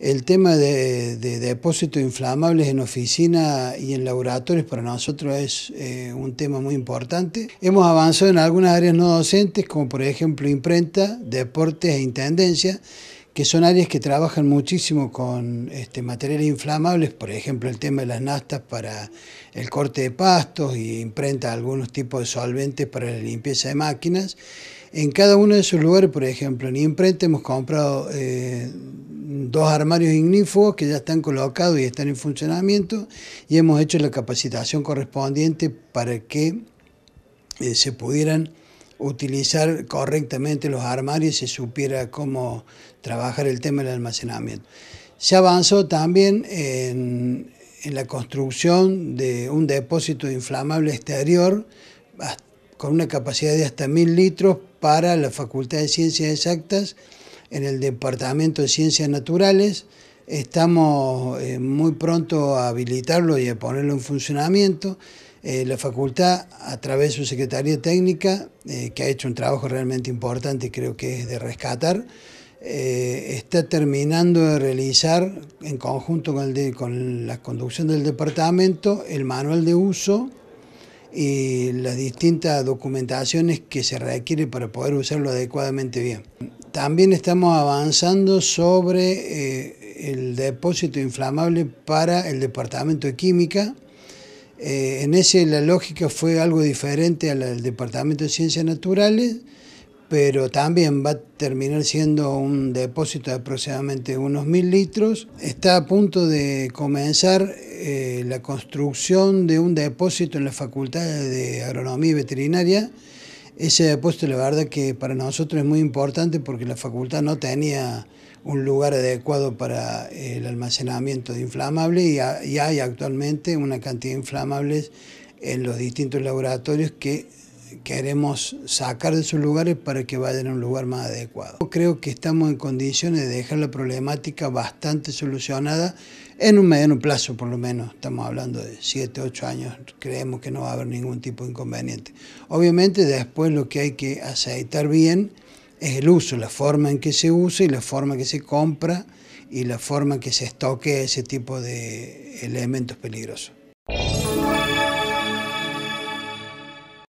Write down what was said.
El tema de, depósitos inflamables en oficina y en laboratorios para nosotros es eh, un tema muy importante. Hemos avanzado en algunas áreas no docentes, como por ejemplo imprenta, deportes e intendencia, que son áreas que trabajan muchísimo con este, materiales inflamables, por ejemplo el tema de las nastas para el corte de pastos y imprenta algunos tipos de solventes para la limpieza de máquinas en cada uno de esos lugares, por ejemplo, en Imprenta hemos comprado eh, dos armarios ignífugos que ya están colocados y están en funcionamiento y hemos hecho la capacitación correspondiente para que eh, se pudieran utilizar correctamente los armarios y se supiera cómo trabajar el tema del almacenamiento. Se avanzó también en, la construcción de un depósito inflamable exterior con una capacidad de hasta mil litros para la Facultad de Ciencias Exactas en el Departamento de Ciencias Naturales. Estamos eh, muy pronto a habilitarlo y a ponerlo en funcionamiento. Eh, la facultad, a través de su Secretaría Técnica, eh, que ha hecho un trabajo realmente importante y creo que es de rescatar, está terminando de realizar, en conjunto con, con la conducción del departamento, el manual de uso y eh, las distintas documentaciones que se requieren para poder usarlo adecuadamente bien. También estamos avanzando sobre eh, el depósito inflamable para el departamento de química. Eh, en ese la lógica fue algo diferente al departamento de ciencias naturales, pero también va a terminar siendo un depósito de aproximadamente unos mil litros. Está a punto de comenzar eh, la construcción de un depósito en la Facultad de Agronomía y Veterinaria. Ese depósito, la verdad que para nosotros es muy importante porque la facultad no tenía un lugar adecuado para eh, el almacenamiento de inflamables y, hay actualmente una cantidad de inflamables en los distintos laboratorios que queremos sacar de sus lugares para que vayan a un lugar más adecuado. Creo que estamos en condiciones de dejar la problemática bastante solucionada en un mediano plazo, por lo menos. Estamos hablando de 7, 8 años. Creemos que no va a haber ningún tipo de inconveniente. Obviamente después lo que hay que aceitar bien es el uso, la forma en que se usa y la forma en que se compra y la forma en que se estoque ese tipo de elementos peligrosos.